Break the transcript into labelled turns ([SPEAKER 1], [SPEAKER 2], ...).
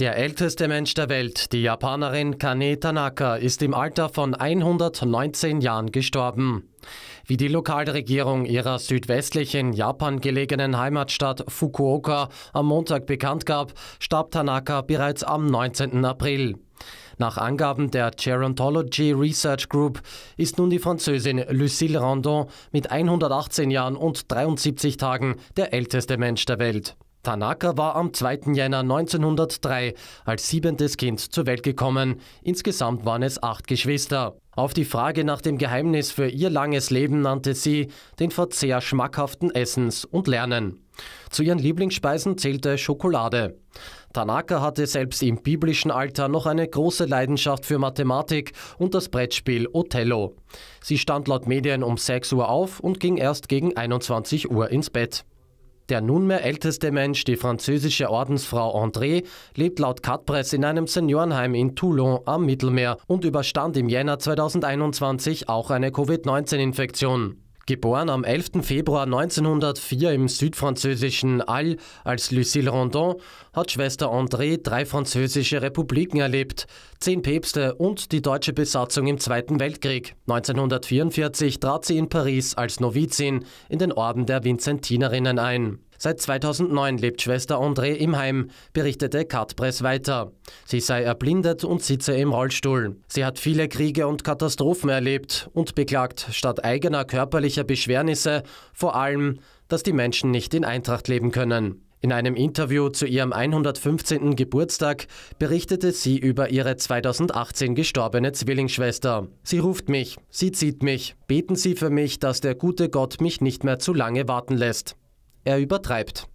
[SPEAKER 1] Der älteste Mensch der Welt, die Japanerin Kane Tanaka, ist im Alter von 119 Jahren gestorben. Wie die Lokalregierung ihrer südwestlich in Japan gelegenen Heimatstadt Fukuoka am Montag bekannt gab, starb Tanaka bereits am 19. April. Nach Angaben der Gerontology Research Group ist nun die Französin Lucille Randon mit 118 Jahren und 73 Tagen der älteste Mensch der Welt. Tanaka war am 2. Jänner 1903 als siebentes Kind zur Welt gekommen. Insgesamt waren es acht Geschwister. Auf die Frage nach dem Geheimnis für ihr langes Leben nannte sie den Verzehr schmackhaften Essens und Lernen. Zu ihren Lieblingsspeisen zählte Schokolade. Tanaka hatte selbst im biblischen Alter noch eine große Leidenschaft für Mathematik und das Brettspiel Othello. Sie stand laut Medien um 6 Uhr auf und ging erst gegen 21 Uhr ins Bett. Der nunmehr älteste Mensch, die französische Ordensfrau André, lebt laut Cadpress in einem Seniorenheim in Toulon am Mittelmeer und überstand im Jänner 2021 auch eine Covid-19-Infektion. Geboren am 11. Februar 1904 im südfranzösischen All als Lucille Rondon, hat Schwester André drei französische Republiken erlebt, zehn Päpste und die deutsche Besatzung im Zweiten Weltkrieg. 1944 trat sie in Paris als Novizin in den Orden der Vinzentinerinnen ein. Seit 2009 lebt Schwester André im Heim, berichtete Kartpress weiter. Sie sei erblindet und sitze im Rollstuhl. Sie hat viele Kriege und Katastrophen erlebt und beklagt statt eigener körperlicher Beschwernisse vor allem, dass die Menschen nicht in Eintracht leben können. In einem Interview zu ihrem 115. Geburtstag berichtete sie über ihre 2018 gestorbene Zwillingsschwester. Sie ruft mich, sie zieht mich, beten Sie für mich, dass der gute Gott mich nicht mehr zu lange warten lässt er übertreibt.